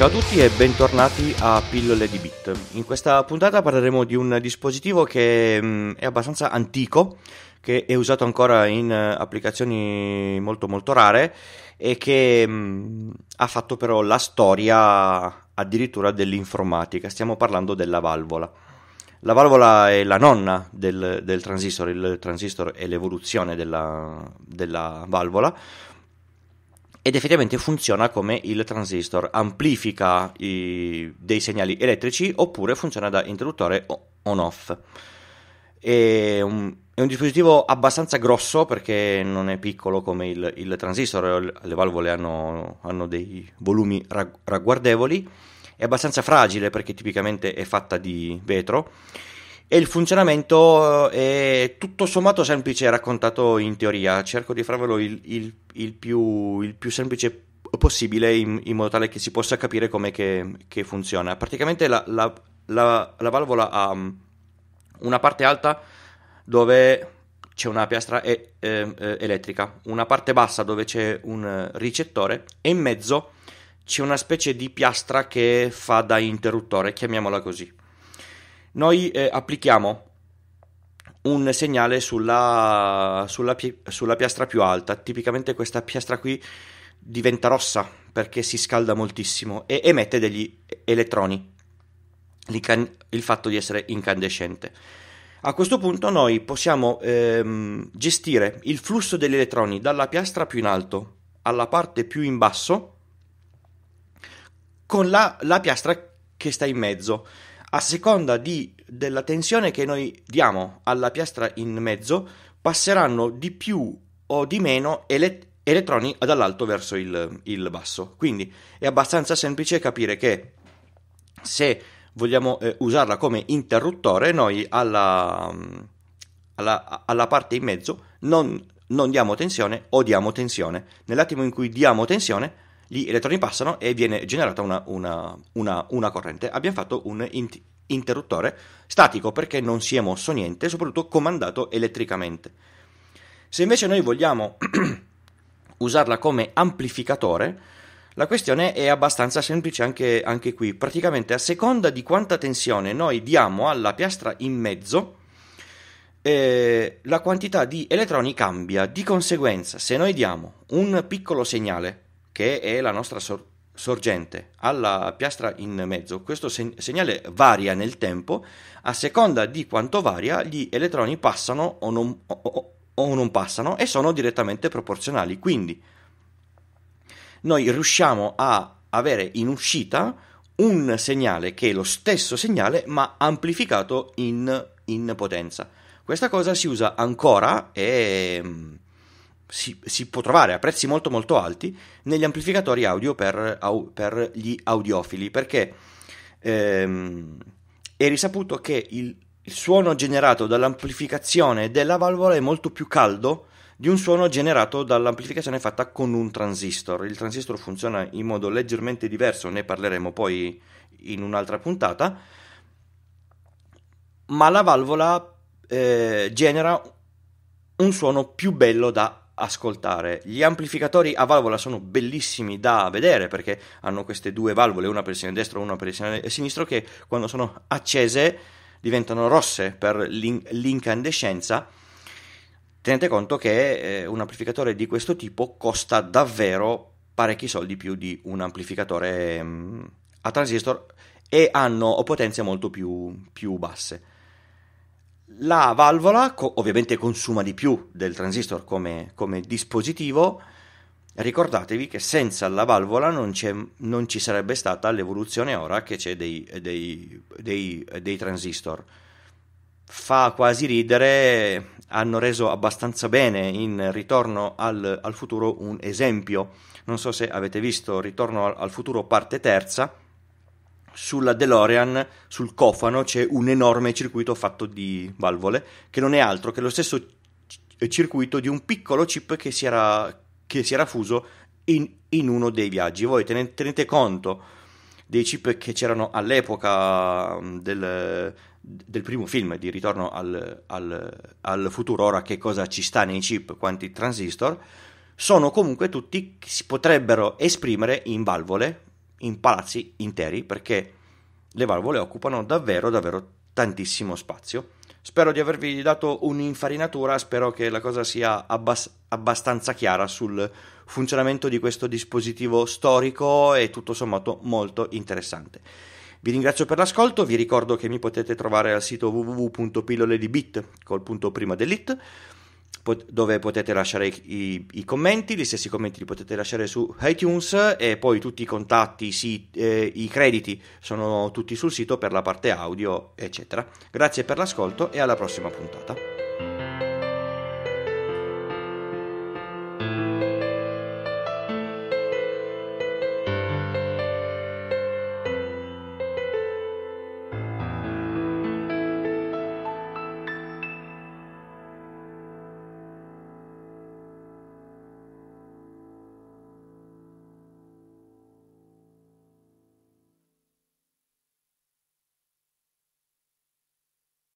Ciao a tutti e bentornati a Pillole di Bit. In questa puntata parleremo di un dispositivo che mm, è abbastanza antico, che è usato ancora in eh, applicazioni molto molto rare e che mm, ha fatto però la storia addirittura dell'informatica. Stiamo parlando della valvola. La valvola è la nonna del, del transistor, il transistor è l'evoluzione della, della valvola, ed effettivamente funziona come il transistor, amplifica i, dei segnali elettrici oppure funziona da interruttore on-off. È un, è un, dispositivo abbastanza grosso perché non è piccolo come il, il transistor, le valvole hanno, hanno dei volumi rag, ragguardevoli, è abbastanza fragile perché tipicamente è fatta di vetro e il funzionamento eh, è tutto sommato semplice raccontato in teoria, cerco di farvelo il, il, il, più, il più, semplice possibile in, in, modo tale che si possa capire come che, che funziona. Praticamente la, la, la, la valvola ha mm, una parte alta dove c'è una piastra e, ehm, eh, elettrica, una parte bassa dove c'è un ricettore e in mezzo c'è una specie di piastra che fa da interruttore, chiamiamola così noi eh, applichiamo un segnale sulla, sulla, sulla, piastra più alta. Tipicamente questa piastra qui diventa rossa perché si scalda moltissimo e emette degli elettroni, il fatto di essere incandescente. A questo punto noi possiamo ehm, gestire il flusso degli elettroni dalla piastra più in alto alla parte più in basso con la, la piastra che sta in mezzo a seconda di, della tensione che noi diamo alla piastra in mezzo, passeranno di più o di meno ele- elettroni dall'alto verso il, il, basso. Quindi è abbastanza semplice capire che se vogliamo eh, usarla come interruttore, noi alla, alla, alla parte in mezzo non, non diamo tensione o diamo tensione. Nell'attimo in cui diamo tensione, gli elettroni passano e viene generata una, una, una, una corrente. Abbiamo fatto un int- interruttore statico perché non si è mosso niente, soprattutto comandato elettricamente. Se invece noi vogliamo usarla come amplificatore, la questione è abbastanza semplice anche, anche, qui. Praticamente a seconda di quanta tensione noi diamo alla piastra in mezzo, eh, la quantità di elettroni cambia. Di conseguenza, se noi diamo un piccolo segnale che è la nostra sor- sorgente, alla piastra in mezzo. Questo seg- segnale varia nel tempo, a seconda di quanto varia gli elettroni passano o non, o, o, o non passano e sono direttamente proporzionali. Quindi noi riusciamo a avere in uscita un segnale che è lo stesso segnale ma amplificato in, in potenza. Questa cosa si usa ancora e si, si, può trovare a prezzi molto molto alti negli amplificatori audio per, au, per gli audiofili perché ehm, è risaputo che il, il suono generato dall'amplificazione della valvola è molto più caldo di un suono generato dall'amplificazione fatta con un transistor. Il transistor funziona in modo leggermente diverso, ne parleremo poi in un'altra puntata, ma la valvola eh, genera un suono più bello da ascoltare. Gli amplificatori a valvola sono bellissimi da vedere perché hanno queste due valvole, una per il segno destro e una per il segno sinistro, che quando sono accese diventano rosse per l'incandescenza. Tenete conto che eh, un amplificatore di questo tipo costa davvero parecchi soldi più di un amplificatore mh, mm, a transistor e hanno potenze molto più, più basse. La valvola co- ovviamente consuma di più del transistor come, come dispositivo, ricordatevi che senza la valvola non, non, ci sarebbe stata l'evoluzione ora che c'è dei, dei, dei, dei, transistor. Fa quasi ridere, hanno reso abbastanza bene in Ritorno al, al futuro un esempio. Non so se avete visto Ritorno al, al futuro parte terza, sulla DeLorean, sul cofano, c'è un enorme circuito fatto di valvole, che non è altro che lo stesso circuito di un piccolo chip che si era, che si era fuso in, in, uno dei viaggi. Voi tenete, tenete, conto dei chip che c'erano all'epoca mm, del, del primo film di Ritorno al, al, al futuro, ora che cosa ci sta nei chip, quanti transistor, sono comunque tutti che si potrebbero esprimere in valvole, in palazzi interi perché le valvole occupano davvero davvero tantissimo spazio. Spero di avervi dato un'infarinatura, spero che la cosa sia abbas- abbastanza chiara sul funzionamento di questo dispositivo storico e tutto sommato molto interessante. Vi ringrazio per l'ascolto, vi ricordo che mi potete trovare al sito www.pillole col punto prima dell'it dove potete lasciare i, i, commenti, gli stessi commenti li potete lasciare su iTunes e poi tutti i contatti, si, eh, i crediti sono tutti sul sito per la parte audio, eccetera. Grazie per l'ascolto e alla prossima puntata.